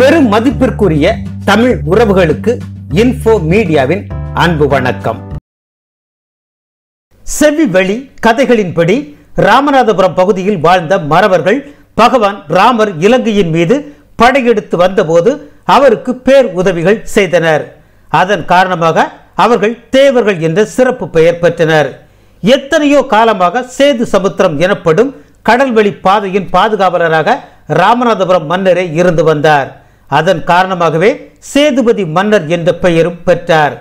பெரும் மதிப்பிற்குரிய தமிழ் உறவுகளுக்கு இன்ஃபோ மீடியாவின் அன்பு வணக்கம் வழி கதைகளின்படி ராமநாதபுரம் பகுதியில் வாழ்ந்த மறவர்கள் பகவான் ராமர் இலங்கையின் மீது படையெடுத்து வந்தபோது அவருக்கு பேர் உதவிகள் செய்தனர் அதன் காரணமாக அவர்கள் தேவர்கள் என்ற சிறப்பு பெயர் பெற்றனர் எத்தனையோ காலமாக சேது சமுத்திரம் எனப்படும் கடல்வெளி பாதையின் பாதுகாவலராக ராமநாதபுரம் மன்னரே இருந்து வந்தார் அதன் காரணமாகவே சேதுபதி மன்னர் என்ற பெயரும் பெற்றார்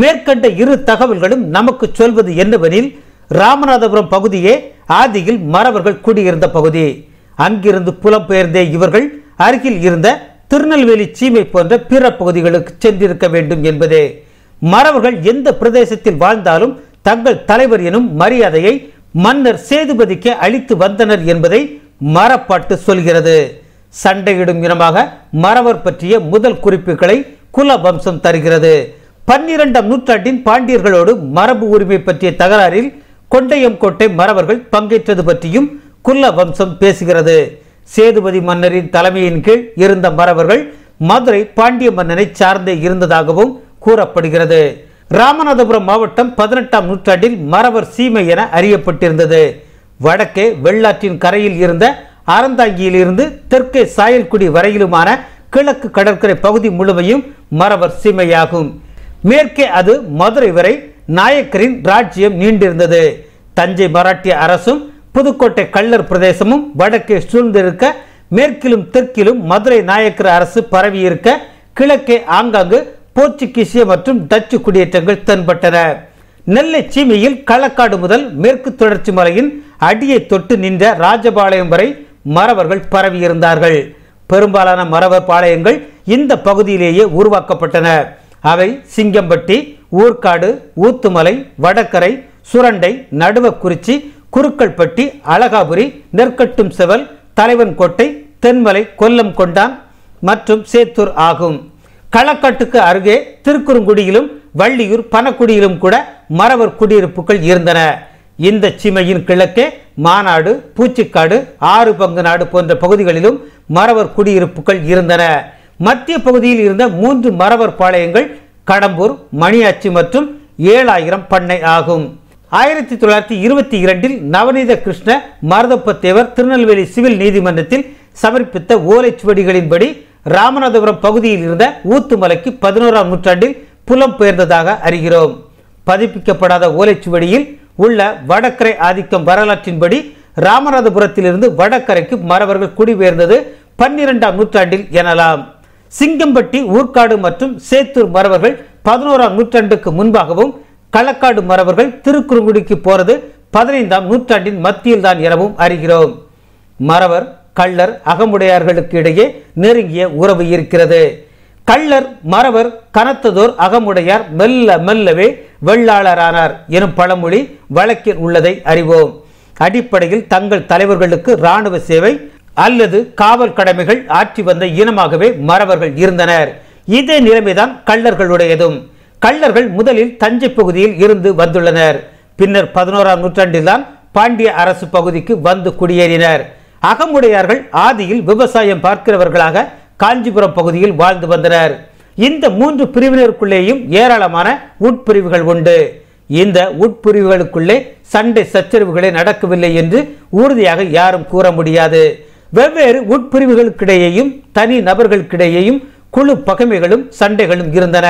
மேற்கண்ட இரு தகவல்களும் நமக்கு சொல்வது என்னவெனில் ராமநாதபுரம் பகுதியே ஆதியில் மறவர்கள் குடியிருந்த பகுதி அங்கிருந்து புலம்பெயர்ந்தே இவர்கள் அருகில் இருந்த திருநெல்வேலி சீமை போன்ற பிற பகுதிகளுக்கு சென்றிருக்க வேண்டும் என்பதே மறவர்கள் எந்த பிரதேசத்தில் வாழ்ந்தாலும் தங்கள் தலைவர் எனும் மரியாதையை மன்னர் சேதுபதிக்கு அளித்து வந்தனர் என்பதை மரப்பாட்டு சொல்கிறது சண்டையிடும் இனமாக மறவர் பற்றிய முதல் குறிப்புகளை குல வம்சம் தருகிறது பன்னிரெண்டாம் நூற்றாண்டின் பாண்டியர்களோடு மரபு உரிமை பற்றிய தகராறில் கொண்டையம் கோட்டை மறவர்கள் பங்கேற்றது பற்றியும் குல வம்சம் பேசுகிறது சேதுபதி மன்னரின் தலைமையின் கீழ் இருந்த மறவர்கள் மதுரை பாண்டிய மன்னனை சார்ந்தே இருந்ததாகவும் கூறப்படுகிறது ராமநாதபுரம் மாவட்டம் பதினெட்டாம் நூற்றாண்டில் மறவர் சீமை என அறியப்பட்டிருந்தது வடக்கே வெள்ளாற்றின் கரையில் இருந்த அறந்தாங்கியிலிருந்து தெற்கே சாயல்குடி வரையிலுமான கிழக்கு கடற்கரை பகுதி முழுமையும் மரபர் சீமையாகும் மேற்கே அது மதுரை வரை நாயக்கரின் ராஜ்யம் நீண்டிருந்தது தஞ்சை மராட்டிய அரசும் புதுக்கோட்டை கள்ளர் பிரதேசமும் வடக்கே சூழ்ந்திருக்க மேற்கிலும் தெற்கிலும் மதுரை நாயக்கர் அரசு பரவியிருக்க கிழக்கே ஆங்காங்கு போர்ச்சுகீசிய மற்றும் டச்சு குடியேற்றங்கள் தென்பட்டன நெல்லை சீமையில் களக்காடு முதல் மேற்கு தொடர்ச்சி மலையின் அடியை தொட்டு நின்ற ராஜபாளையம் வரை மறவர்கள் பரவியிருந்தார்கள் பெரும்பாலான மறவர் பாளையங்கள் இந்த பகுதியிலேயே உருவாக்கப்பட்டன அவை சிங்கம்பட்டி ஊர்காடு ஊத்துமலை வடக்கரை சுரண்டை நடுவக்குறிச்சி குறுக்கல்பட்டி அழகாபுரி நெற்கட்டும் செவல் தலைவன் கோட்டை தென்மலை கொல்லம் கொண்டான் மற்றும் சேத்தூர் ஆகும் களக்காட்டுக்கு அருகே திருக்குறுங்குடியிலும் வள்ளியூர் பனக்குடியிலும் கூட மறவர் குடியிருப்புகள் இருந்தன இந்த சீமையின் கிழக்கே மாநாடு பூச்சிக்காடு ஆறு பங்கு நாடு போன்ற பகுதிகளிலும் மறவர் குடியிருப்புகள் இருந்தன மத்திய பகுதியில் இருந்த மூன்று மறவர் பாளையங்கள் கடம்பூர் மணியாச்சி மற்றும் ஏழாயிரம் பண்ணை ஆகும் ஆயிரத்தி தொள்ளாயிரத்தி இருபத்தி இரண்டில் நவநீத கிருஷ்ண மருதப்பத்தேவர் திருநெல்வேலி சிவில் நீதிமன்றத்தில் சமர்ப்பித்த ஓலைச்சுவடிகளின்படி ராமநாதபுரம் பகுதியில் இருந்த ஊத்துமலைக்கு பதினோராம் நூற்றாண்டில் புலம் பெயர்ந்ததாக அறிகிறோம் பதிப்பிக்கப்படாத ஓலைச்சுவடியில் உள்ள வடக்கரை ஆதிக்கம் வரலாற்றின்படி ராமநாதபுரத்திலிருந்து வடக்கரைக்கு மறவர்கள் குடிபெயர்ந்தது பன்னிரெண்டாம் நூற்றாண்டில் எனலாம் சிங்கம்பட்டி ஊர்காடு மற்றும் சேத்தூர் மறவர்கள் பதினோராம் நூற்றாண்டுக்கு முன்பாகவும் களக்காடு மறவர்கள் திருக்குறுங்குடிக்கு போறது பதினைந்தாம் நூற்றாண்டின் மத்தியில்தான் எனவும் அறிகிறோம் மறவர் கள்ளர் அகமுடையார்களுக்கு இடையே நெருங்கிய உறவு இருக்கிறது கள்ளர் மறவர் கனத்ததோர் அகமுடையார் மெல்ல மெல்லவே வெள்ளாளரானார் எனும் பழமொழி வழக்கில் உள்ளதை அறிவோம் அடிப்படையில் தங்கள் தலைவர்களுக்கு இராணுவ சேவை அல்லது காவல் கடமைகள் ஆற்றி வந்த இனமாகவே மறவர்கள் இருந்தனர் இதே நிலைமைதான் கள்ளர்களுடையதும் கள்ளர்கள் முதலில் தஞ்சை பகுதியில் இருந்து வந்துள்ளனர் பின்னர் பதினோராம் நூற்றாண்டில்தான் பாண்டிய அரசு பகுதிக்கு வந்து குடியேறினர் அகமுடையார்கள் ஆதியில் விவசாயம் பார்க்கிறவர்களாக காஞ்சிபுரம் பகுதியில் வாழ்ந்து வந்தனர் இந்த மூன்று பிரிவினருக்குள்ளேயும் ஏராளமான உட்பிரிவுகள் உண்டு இந்த உட்பிரிவுகளுக்குள்ளே சண்டை சச்சரவுகளே நடக்கவில்லை என்று உறுதியாக யாரும் கூற முடியாது வெவ்வேறு உட்பிரிவுகளுக்கிடையேயும் தனி நபர்களுக்கிடையேயும் குழு பகைமைகளும் சண்டைகளும் இருந்தன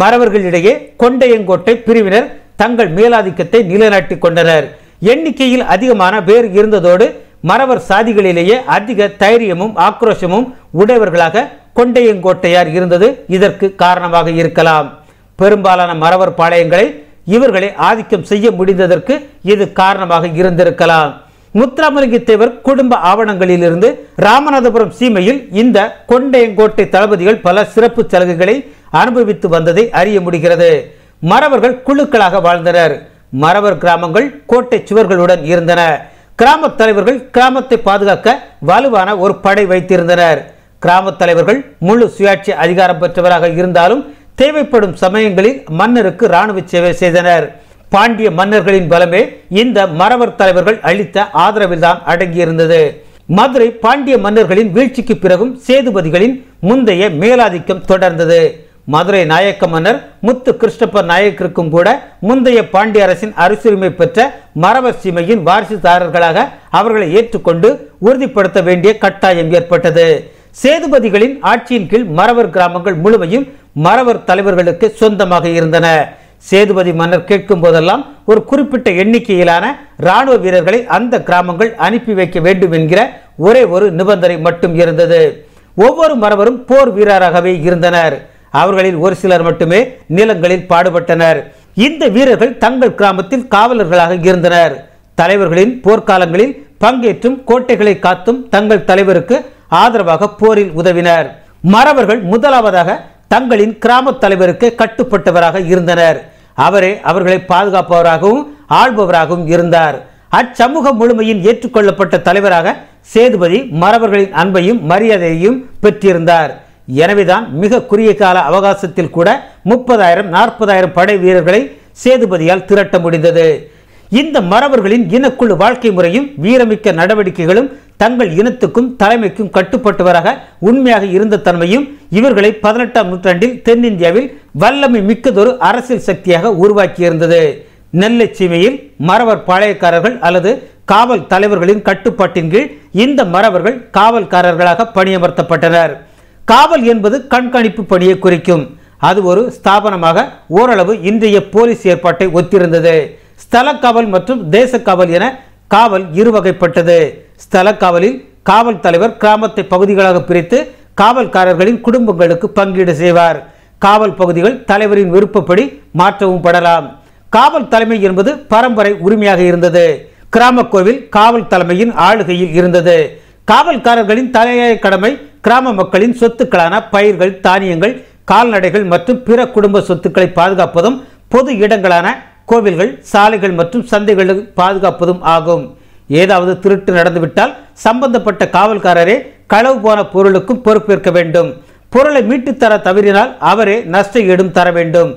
மறவர்களிடையே கொண்டையங்கோட்டை பிரிவினர் தங்கள் மேலாதிக்கத்தை நிலைநாட்டிக் கொண்டனர் எண்ணிக்கையில் அதிகமான பேர் இருந்ததோடு மறவர் சாதிகளிலேயே அதிக தைரியமும் ஆக்ரோஷமும் உடையவர்களாக கொண்டையங்கோட்டையார் இருந்தது இதற்கு காரணமாக இருக்கலாம் பெரும்பாலான மறவர் பாளையங்களை இவர்களை ஆதிக்கம் செய்ய முடிந்ததற்கு இது காரணமாக இருந்திருக்கலாம் முத்துராமலிங்க தேவர் குடும்ப ஆவணங்களிலிருந்து ராமநாதபுரம் சீமையில் இந்த கொண்டையங்கோட்டை தளபதிகள் பல சிறப்பு சலுகைகளை அனுபவித்து வந்ததை அறிய முடிகிறது மறவர்கள் குழுக்களாக வாழ்ந்தனர் மறவர் கிராமங்கள் கோட்டை சுவர்களுடன் இருந்தன கிராம தலைவர்கள் கிராமத்தை பாதுகாக்க வலுவான ஒரு படை வைத்திருந்தனர் கிராம தலைவர்கள் முழு சுயாட்சி அதிகாரம் பெற்றவராக இருந்தாலும் தேவைப்படும் சமயங்களில் மன்னருக்கு ராணுவ சேவை செய்தனர் பாண்டிய மன்னர்களின் பலமே இந்த மரவர் தலைவர்கள் அளித்த ஆதரவில் தான் அடங்கியிருந்தது மதுரை பாண்டிய மன்னர்களின் வீழ்ச்சிக்கு பிறகும் சேதுபதிகளின் முந்தைய மேலாதிக்கம் தொடர்ந்தது மதுரை நாயக்க மன்னர் முத்து கிருஷ்ணப்ப நாயக்கிற்கும் கூட முந்தைய பாண்டிய அரசின் அரசுரிமை பெற்ற மரவர் சீமையின் வாரிசுதாரர்களாக அவர்களை ஏற்றுக்கொண்டு உறுதிப்படுத்த வேண்டிய கட்டாயம் ஏற்பட்டது சேதுபதிகளின் ஆட்சியின் கீழ் மரவர் கிராமங்கள் முழுமையும் மரவர் தலைவர்களுக்கு சொந்தமாக இருந்தன சேதுபதி மன்னர் கேட்கும் போதெல்லாம் ஒரு குறிப்பிட்ட எண்ணிக்கையிலான இராணுவ வீரர்களை அந்த கிராமங்கள் அனுப்பி வைக்க வேண்டும் என்கிற ஒரே ஒரு நிபந்தனை மட்டும் இருந்தது ஒவ்வொரு மரவரும் போர் வீரராகவே இருந்தனர் அவர்களில் ஒரு சிலர் மட்டுமே நிலங்களில் பாடுபட்டனர் இந்த வீரர்கள் தங்கள் கிராமத்தில் காவலர்களாக இருந்தனர் தலைவர்களின் போர்க்காலங்களில் பங்கேற்றும் கோட்டைகளை காத்தும் தங்கள் தலைவருக்கு ஆதரவாக போரில் உதவினர் மறவர்கள் முதலாவதாக தங்களின் கிராம தலைவருக்கு கட்டுப்பட்டவராக இருந்தனர் அவரே அவர்களை பாதுகாப்பவராகவும் ஆள்பவராகவும் இருந்தார் அச்சமூக முழுமையின் ஏற்றுக்கொள்ளப்பட்ட தலைவராக சேதுபதி மறவர்களின் அன்பையும் மரியாதையையும் பெற்றிருந்தார் எனவேதான் மிக குறுகிய கால அவகாசத்தில் கூட முப்பதாயிரம் நாற்பதாயிரம் படை வீரர்களை சேதுபதியால் திரட்ட முடிந்தது இந்த மறவர்களின் இனக்குழு வாழ்க்கை முறையும் வீரமிக்க நடவடிக்கைகளும் தங்கள் இனத்துக்கும் தலைமைக்கும் கட்டுப்பட்டவராக உண்மையாக இருந்த தன்மையும் இவர்களை பதினெட்டாம் நூற்றாண்டில் தென்னிந்தியாவில் வல்லமை மிக்கதொரு அரசியல் சக்தியாக உருவாக்கியிருந்தது நெல்லை சீமையில் மறவர் பாளையக்காரர்கள் அல்லது காவல் தலைவர்களின் கட்டுப்பாட்டின் கீழ் இந்த மறவர்கள் காவல்காரர்களாக பணியமர்த்தப்பட்டனர் காவல் என்பது கண்காணிப்பு பணியை குறிக்கும் அது ஒரு ஸ்தாபனமாக ஓரளவு இன்றைய போலீஸ் ஏற்பாட்டை ஒத்திருந்தது ஸ்தல காவல் மற்றும் தேச காவல் என காவல் இருவகைப்பட்டது ஸ்தல காவலில் காவல் தலைவர் கிராமத்தை பகுதிகளாக பிரித்து காவல்காரர்களின் குடும்பங்களுக்கு பங்கீடு செய்வார் காவல் பகுதிகள் தலைவரின் விருப்பப்படி மாற்றவும் படலாம் காவல் தலைமை என்பது பரம்பரை உரிமையாக இருந்தது கிராம கோவில் காவல் தலைமையின் ஆளுகையில் இருந்தது காவல்காரர்களின் தலையாய கடமை கிராம மக்களின் சொத்துக்களான பயிர்கள் தானியங்கள் கால்நடைகள் மற்றும் பிற குடும்ப சொத்துக்களை பாதுகாப்பதும் பொது இடங்களான கோவில்கள் சாலைகள் மற்றும் சந்தைகளை பாதுகாப்பதும் ஆகும் ஏதாவது திருட்டு நடந்துவிட்டால் சம்பந்தப்பட்ட காவல்காரரே களவு போன பொருளுக்கும் பொறுப்பேற்க வேண்டும் பொருளை மீட்டுத்தர தவறினால் அவரே நஷ்ட ஈடும் தர வேண்டும்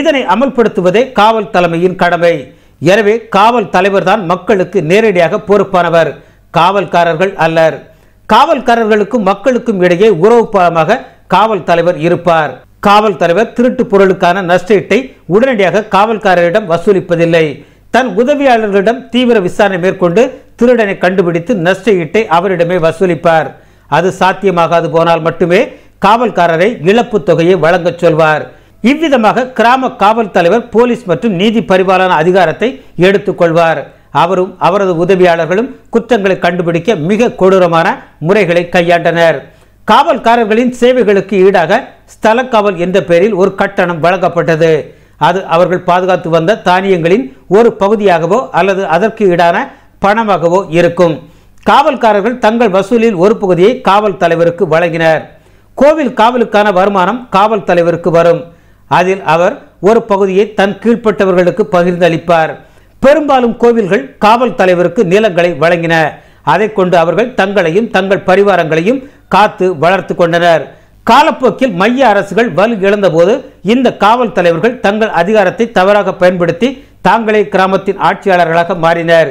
இதனை அமல்படுத்துவதே காவல் தலைமையின் கடமை எனவே காவல் தலைவர் தான் மக்களுக்கு நேரடியாக பொறுப்பானவர் காவல்காரர்கள் அல்லர் காவல்காரர்களுக்கும் மக்களுக்கும் இடையே உறவு பாலமாக காவல் தலைவர் இருப்பார் காவல் தலைவர் திருட்டு பொருளுக்கான நஷ்டீட்டை உடனடியாக காவல்காரரிடம் வசூலிப்பதில்லை தன் உதவியாளர்களிடம் தீவிர விசாரணை மேற்கொண்டு திருடனை கண்டுபிடித்து நஷ்டஈட்டை அவரிடமே வசூலிப்பார் அது சாத்தியமாகாது போனால் மட்டுமே காவல்காரரை இழப்பு தொகையை வழங்கச் சொல்வார் இவ்விதமாக கிராம காவல் தலைவர் போலீஸ் மற்றும் நீதி பரிபாலன அதிகாரத்தை எடுத்துக்கொள்வார் அவரும் அவரது உதவியாளர்களும் குற்றங்களை கண்டுபிடிக்க மிக கொடூரமான முறைகளை கையாண்டனர் காவல்காரர்களின் சேவைகளுக்கு ஈடாக ஸ்தல காவல் என்ற பெயரில் ஒரு கட்டணம் வழங்கப்பட்டது அது அவர்கள் பாதுகாத்து வந்த தானியங்களின் ஒரு பகுதியாகவோ அல்லது அதற்கு ஈடான பணமாகவோ இருக்கும் காவல்காரர்கள் தங்கள் வசூலில் ஒரு பகுதியை காவல் தலைவருக்கு வழங்கினர் கோவில் காவலுக்கான வருமானம் காவல் தலைவருக்கு வரும் அதில் அவர் ஒரு பகுதியை தன் கீழ்ப்பட்டவர்களுக்கு பகிர்ந்தளிப்பார் பெரும்பாலும் கோவில்கள் காவல் தலைவருக்கு நிலங்களை வழங்கின அதை கொண்டு அவர்கள் தங்களையும் தங்கள் பரிவாரங்களையும் காத்து வளர்த்து கொண்டனர் காலப்போக்கில் மைய அரசுகள் வலு இழந்தபோது இந்த காவல் தலைவர்கள் தங்கள் அதிகாரத்தை தவறாக பயன்படுத்தி தாங்களே கிராமத்தின் ஆட்சியாளர்களாக மாறினர்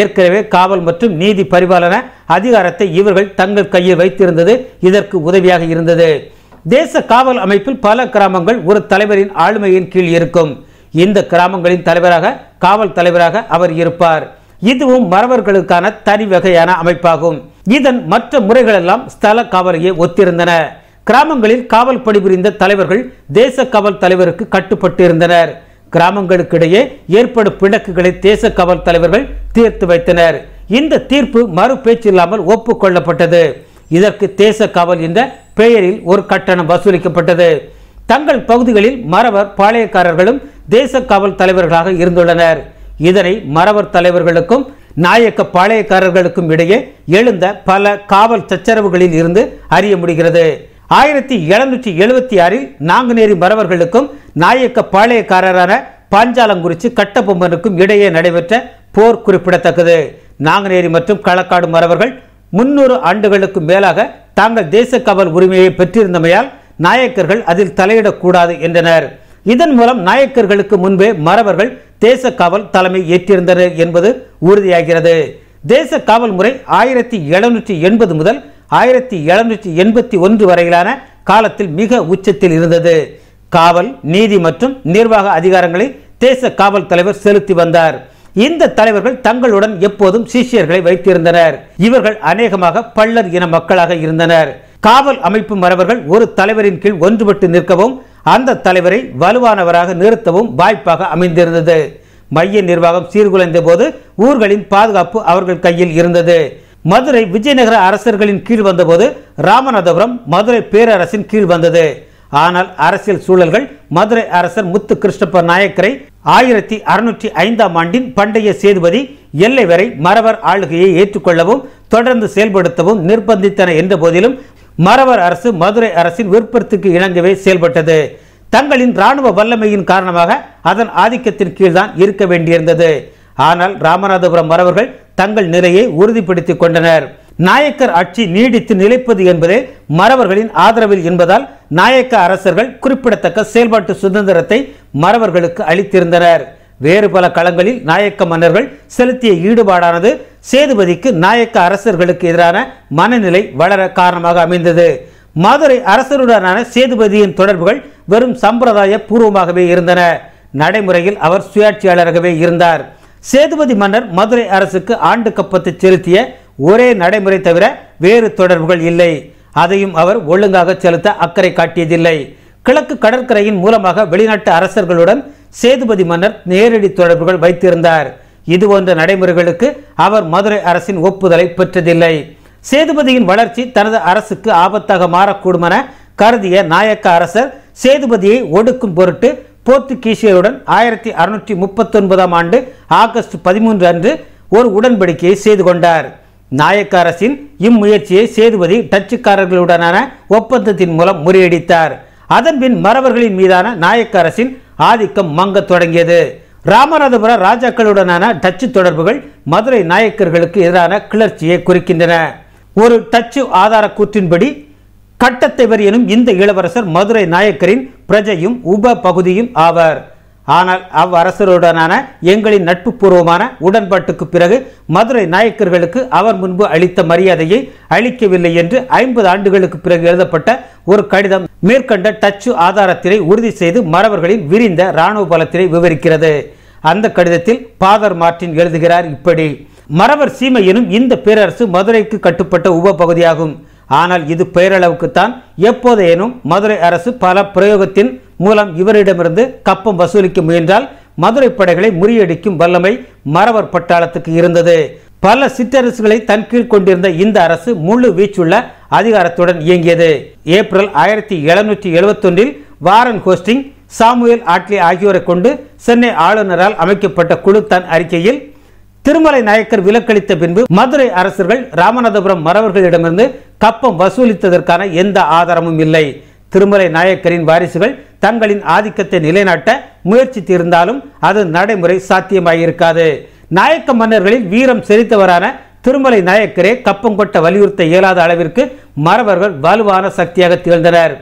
ஏற்கனவே காவல் மற்றும் நீதி பரிபாலன அதிகாரத்தை இவர்கள் தங்கள் கையில் வைத்திருந்தது இதற்கு உதவியாக இருந்தது தேச காவல் அமைப்பில் பல கிராமங்கள் ஒரு தலைவரின் ஆளுமையின் கீழ் இருக்கும் இந்த கிராமங்களின் தலைவராக காவல் தலைவராக அவர் இருப்பார் இதுவும் மறவர்களுக்கான தனி வகையான அமைப்பாகும் இதன் மற்ற முறைகளெல்லாம் ஸ்தல காவலையே ஒத்திருந்தன கிராமங்களில் காவல் பணிபுரிந்த தலைவர்கள் தேச காவல் தலைவருக்கு கட்டுப்பட்டு இருந்தனர் இடையே ஏற்படும் பிணக்குகளை தேச காவல் தலைவர்கள் தீர்த்து வைத்தனர் இந்த தீர்ப்பு மறு இல்லாமல் ஒப்புக்கொள்ளப்பட்டது இதற்கு தேச காவல் என்ற பெயரில் ஒரு கட்டணம் வசூலிக்கப்பட்டது தங்கள் பகுதிகளில் மறவர் பாளையக்காரர்களும் தேச காவல் தலைவர்களாக இருந்துள்ளனர் இதனை மறவர் தலைவர்களுக்கும் நாயக்க பாளையக்காரர்களுக்கும் இடையே எழுந்த பல காவல் சச்சரவுகளில் இருந்து அறிய முடிகிறது ஆயிரத்தி எழுநூற்றி எழுபத்தி ஆறில் நாங்குநேரி மறவர்களுக்கும் நாயக்க பாளையக்காரரான பாஞ்சாலங்குறிச்சி கட்டபொம்மனுக்கும் இடையே நடைபெற்ற போர் குறிப்பிடத்தக்கது நாங்குநேரி மற்றும் களக்காடு மறவர்கள் முன்னூறு ஆண்டுகளுக்கு மேலாக தாங்கள் தேச காவல் உரிமையை பெற்றிருந்தமையால் நாயக்கர்கள் அதில் தலையிடக்கூடாது என்றனர் இதன் மூலம் நாயக்கர்களுக்கு முன்பே மறவர்கள் தேச காவல் தலைமை ஏற்றிருந்தனர் என்பது உறுதியாகிறது தேச காவல் முறை ஆயிரத்தி எழுநூற்றி எண்பது முதல் ஆயிரத்தி எழுநூற்றி எண்பத்தி ஒன்று வரையிலான காலத்தில் மிக உச்சத்தில் இருந்தது காவல் நீதி மற்றும் நிர்வாக அதிகாரங்களை தேச காவல் தலைவர் செலுத்தி வந்தார் இந்த தலைவர்கள் தங்களுடன் எப்போதும் சிஷியர்களை வைத்திருந்தனர் இவர்கள் அநேகமாக பள்ளர் இன மக்களாக இருந்தனர் காவல் அமைப்பு மறவர்கள் ஒரு தலைவரின் கீழ் ஒன்றுபட்டு நிற்கவும் அந்த தலைவரை வலுவானவராக நிறுத்தவும் வாய்ப்பாக அமைந்திருந்தது மைய நிர்வாகம் சீர்குலைந்த போது ஊர்களின் பாதுகாப்பு அவர்கள் கையில் இருந்தது மதுரை விஜயநகர அரசர்களின் கீழ் வந்தபோது ராமநாதபுரம் மதுரை பேரரசின் கீழ் வந்தது ஆனால் அரசியல் சூழல்கள் மதுரை அரசர் முத்து கிருஷ்ணப்ப நாயக்கரை ஆயிரத்தி அறுநூற்றி ஐந்தாம் ஆண்டின் பண்டைய சேதுபதி எல்லை வரை மரவர் ஆளுகையை ஏற்றுக்கொள்ளவும் தொடர்ந்து செயல்படுத்தவும் நிர்பந்தித்தன என்ற போதிலும் மறவர் அரசு மதுரை அரசின் விருப்பத்துக்கு இணங்கவே செயல்பட்டது தங்களின் இராணுவ வல்லமையின் காரணமாக அதன் ஆதிக்கத்தின் கீழ்தான் இருக்க வேண்டியிருந்தது ஆனால் ராமநாதபுரம் மறவர்கள் தங்கள் நிலையை உறுதிப்படுத்திக் கொண்டனர் நாயக்கர் ஆட்சி நீடித்து நிலைப்பது என்பதே மறவர்களின் ஆதரவில் என்பதால் நாயக்க அரசர்கள் குறிப்பிடத்தக்க செயல்பாட்டு சுதந்திரத்தை மறவர்களுக்கு அளித்திருந்தனர் வேறு பல களங்களில் நாயக்க மன்னர்கள் செலுத்திய ஈடுபாடானது சேதுபதிக்கு நாயக்க அரசர்களுக்கு எதிரான மனநிலை வளர காரணமாக அமைந்தது மதுரை அரசருடனான சேதுபதியின் தொடர்புகள் வெறும் சம்பிரதாய பூர்வமாகவே இருந்தன நடைமுறையில் அவர் சுயாட்சியாளராகவே இருந்தார் சேதுபதி மன்னர் மதுரை அரசுக்கு ஆண்டு கப்பத்தை செலுத்திய ஒரே நடைமுறை தவிர வேறு தொடர்புகள் இல்லை அதையும் அவர் ஒழுங்காக செலுத்த அக்கறை காட்டியதில்லை கிழக்கு கடற்கரையின் மூலமாக வெளிநாட்டு அரசர்களுடன் சேதுபதி மன்னர் நேரடி தொடர்புகள் வைத்திருந்தார் இது போன்ற நடைமுறைகளுக்கு அவர் மதுரை அரசின் ஒப்புதலை பெற்றதில்லை சேதுபதியின் வளர்ச்சி தனது அரசுக்கு ஆபத்தாக மாறக்கூடும் என கருதிய நாயக்க அரசர் சேதுபதியை ஒடுக்கும் பொருட்டு போர்த்துகீசியருடன் ஆயிரத்தி அறுநூற்றி முப்பத்தொன்பதாம் ஆண்டு ஆகஸ்ட் பதிமூன்று அன்று ஒரு உடன்படிக்கையை செய்து கொண்டார் நாயக்க அரசின் இம்முயற்சியை சேதுபதி டச்சுக்காரர்களுடனான ஒப்பந்தத்தின் மூலம் முறியடித்தார் அதன்பின் மறவர்களின் மீதான நாயக்க அரசின் ஆதிக்கம் மங்க தொடங்கியது ராமநாதபுர ராஜாக்களுடனான டச்சு தொடர்புகள் மதுரை நாயக்கர்களுக்கு எதிரான கிளர்ச்சியை குறிக்கின்றன ஒரு டச்சு ஆதார கூற்றின்படி கட்டத்தை வரியனும் இந்த இளவரசர் மதுரை நாயக்கரின் பிரஜையும் உப பகுதியும் ஆவர் ஆனால் அவ்வரசருடனான எங்களின் நட்புபூர்வமான உடன்பாட்டுக்கு பிறகு மதுரை நாயக்கர்களுக்கு அவர் முன்பு அளித்த மரியாதையை அளிக்கவில்லை என்று ஐம்பது ஆண்டுகளுக்கு பிறகு எழுதப்பட்ட ஒரு கடிதம் மேற்கண்ட டச்சு ஆதாரத்தினை உறுதி செய்து மறவர்களின் விரிந்த இராணுவ பலத்தினை விவரிக்கிறது அந்த கடிதத்தில் பாதர் மார்டின் எழுதுகிறார் இப்படி மறவர் சீமை எனும் இந்த பேரரசு மதுரைக்கு கட்டுப்பட்ட உப பகுதியாகும் ஆனால் இது பெயரளவுக்குத்தான் எப்போதேனும் மதுரை அரசு பல பிரயோகத்தின் மூலம் இவரிடமிருந்து கப்பம் வசூலிக்க முயன்றால் மதுரை படைகளை முறியடிக்கும் வல்லமை மறவர் பட்டாளத்துக்கு இருந்தது பல சிற்றரசுகளை தன் கீழ் கொண்டிருந்த இந்த அரசு முழு வீச்சுள்ள அதிகாரத்துடன் இயங்கியது ஏப்ரல் ஆயிரத்தி எழுநூற்றி எழுபத்தொன்றில் வாரன் ஹோஸ்டிங் சாமுவேல் ஆட்லி ஆகியோரை கொண்டு சென்னை ஆளுநரால் அமைக்கப்பட்ட குழு தன் அறிக்கையில் திருமலை நாயக்கர் விலக்களித்த பின்பு மதுரை அரசர்கள் ராமநாதபுரம் மறவர்களிடமிருந்து கப்பம் வசூலித்ததற்கான எந்த ஆதாரமும் இல்லை திருமலை நாயக்கரின் வாரிசுகள் தங்களின் ஆதிக்கத்தை நிலைநாட்ட முயற்சித்திருந்தாலும் அது நடைமுறை சாத்தியமாயிருக்காது நாயக்க மன்னர்களில் வீரம் செறித்தவரான திருமலை நாயக்கரே கப்பங்கொட்ட வலியுறுத்த இயலாத அளவிற்கு மறவர்கள் வலுவான சக்தியாக திகழ்ந்தனர்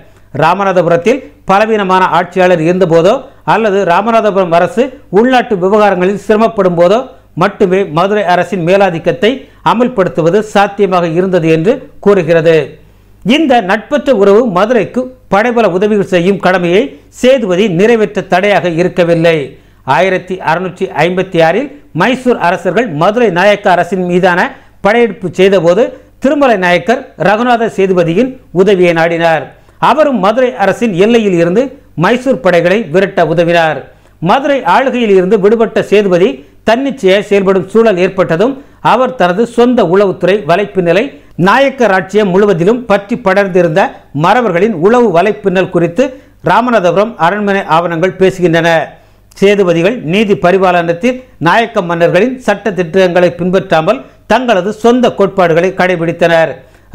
ராமநாதபுரத்தில் பலவீனமான ஆட்சியாளர் இருந்தபோதோ அல்லது ராமநாதபுரம் அரசு உள்நாட்டு விவகாரங்களில் சிரமப்படும் போதோ மட்டுமே மதுரை அரசின் மேலாதிக்கத்தை அமல்படுத்துவது சாத்தியமாக இருந்தது என்று கூறுகிறது இந்த நட்பற்ற உறவு மதுரைக்கு படைபல உதவிகள் செய்யும் கடமையை சேதுபதி நிறைவேற்ற தடையாக இருக்கவில்லை ஆயிரத்தி அறுநூற்றி ஐம்பத்தி ஆறில் மைசூர் அரசர்கள் மதுரை நாயக்க அரசின் மீதான படையெடுப்பு செய்தபோது திருமலை நாயக்கர் ரகுநாத சேதுபதியின் உதவியை நாடினார் அவரும் மதுரை அரசின் எல்லையில் இருந்து மைசூர் படைகளை விரட்ட உதவினார் மதுரை ஆளுகையில் இருந்து விடுபட்ட சேதுபதி தன்னிச்சையாக செயல்படும் சூழல் ஏற்பட்டதும் அவர் தனது சொந்த உளவுத்துறை வலைப்பின்னலை நாயக்கர் ராட்சியம் முழுவதிலும் பற்றி படர்ந்திருந்த மறவர்களின் உளவு வலைப்பின்னல் குறித்து ராமநாதபுரம் அரண்மனை ஆவணங்கள் பேசுகின்றன சேதுபதிகள் நீதி பரிபாலனத்தில் நாயக்க மன்னர்களின் சட்ட திட்டங்களை பின்பற்றாமல் தங்களது சொந்த கோட்பாடுகளை கடைபிடித்தனர்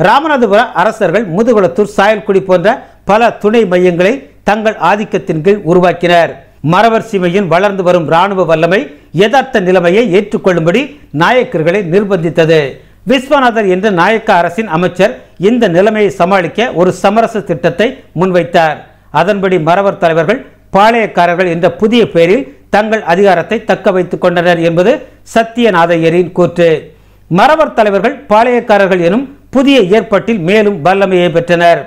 ராமநாதபுர அரசர்கள் முதுகுளத்தூர் சாயல்குடி போன்ற பல துணை மையங்களை தங்கள் ஆதிக்கத்தின் கீழ் உருவாக்கினர் மரவர் சீமையின் வளர்ந்து வரும் இராணுவ வல்லமை யதார்த்த நிலைமையை ஏற்றுக்கொள்ளும்படி நாயக்கர்களை நிர்பந்தித்தது விஸ்வநாதர் என்ற நாயக்க அரசின் அமைச்சர் இந்த நிலைமையை சமாளிக்க ஒரு சமரச திட்டத்தை முன்வைத்தார் அதன்படி மறவர் தலைவர்கள் பாளையக்காரர்கள் என்ற புதிய பெயரில் தங்கள் அதிகாரத்தை தக்க வைத்துக் கொண்டனர் என்பது சத்தியநாதையரின் கூற்று மறவர் தலைவர்கள் பாளையக்காரர்கள் எனும் புதிய ஏற்பாட்டில் மேலும் வல்லமையை பெற்றனர்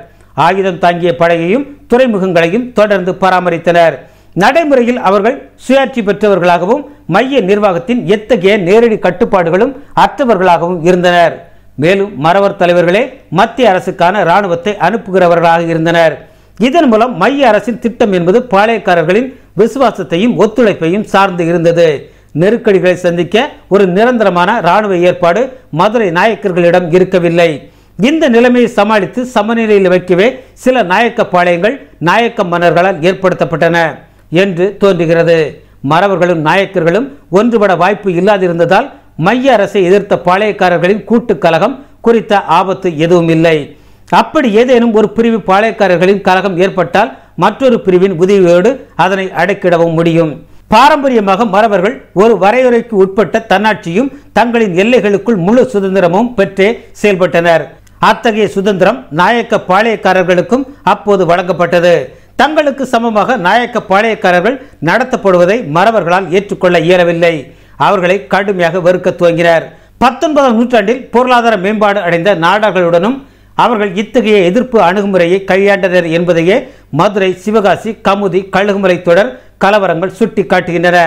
ஆயுதம் தாங்கிய படையையும் துறைமுகங்களையும் தொடர்ந்து பராமரித்தனர் நடைமுறையில் அவர்கள் சுயாட்சி பெற்றவர்களாகவும் மைய நிர்வாகத்தின் எத்தகைய நேரடி கட்டுப்பாடுகளும் அற்றவர்களாகவும் இருந்தனர் மேலும் மறவர் தலைவர்களே மத்திய அரசுக்கான இராணுவத்தை அனுப்புகிறவர்களாக இருந்தனர் இதன் மூலம் மைய அரசின் திட்டம் என்பது பாளையக்காரர்களின் விசுவாசத்தையும் ஒத்துழைப்பையும் சார்ந்து இருந்தது நெருக்கடிகளை சந்திக்க ஒரு நிரந்தரமான இராணுவ ஏற்பாடு மதுரை நாயக்கர்களிடம் இருக்கவில்லை இந்த நிலைமையை சமாளித்து சமநிலையில் வைக்கவே சில நாயக்க பாளையங்கள் நாயக்க மன்னர்களால் ஏற்படுத்தப்பட்டன என்று தோன்றுகிறது மறவர்களும் நாயக்கர்களும் ஒன்றுபட வாய்ப்பு இல்லாதிருந்ததால் மைய அரசை எதிர்த்த பாளையக்காரர்களின் கூட்டுக் கலகம் குறித்த ஆபத்து எதுவும் இல்லை அப்படி ஏதேனும் ஒரு பிரிவு பாளையக்காரர்களின் கலகம் ஏற்பட்டால் மற்றொரு பிரிவின் உதவியோடு அதனை அடக்கிடவும் முடியும் பாரம்பரியமாக மறவர்கள் ஒரு வரையறைக்கு உட்பட்ட தன்னாட்சியும் தங்களின் எல்லைகளுக்குள் முழு சுதந்திரமும் பெற்றே செயல்பட்டனர் அத்தகைய சுதந்திரம் நாயக்க பாளையக்காரர்களுக்கும் அப்போது வழங்கப்பட்டது தங்களுக்கு சமமாக நாயக்க பாளையக்காரர்கள் நடத்தப்படுவதை மறவர்களால் ஏற்றுக்கொள்ள இயலவில்லை அவர்களை கடுமையாக வெறுக்க துவங்கினர் பத்தொன்பதாம் நூற்றாண்டில் பொருளாதார மேம்பாடு அடைந்த நாடுகளுடனும் அவர்கள் இத்தகைய எதிர்ப்பு அணுகுமுறையை கையாண்டனர் என்பதையே மதுரை சிவகாசி கமுதி கழுகுமுறை தொடர் கலவரங்கள் சுட்டி காட்டுகின்றன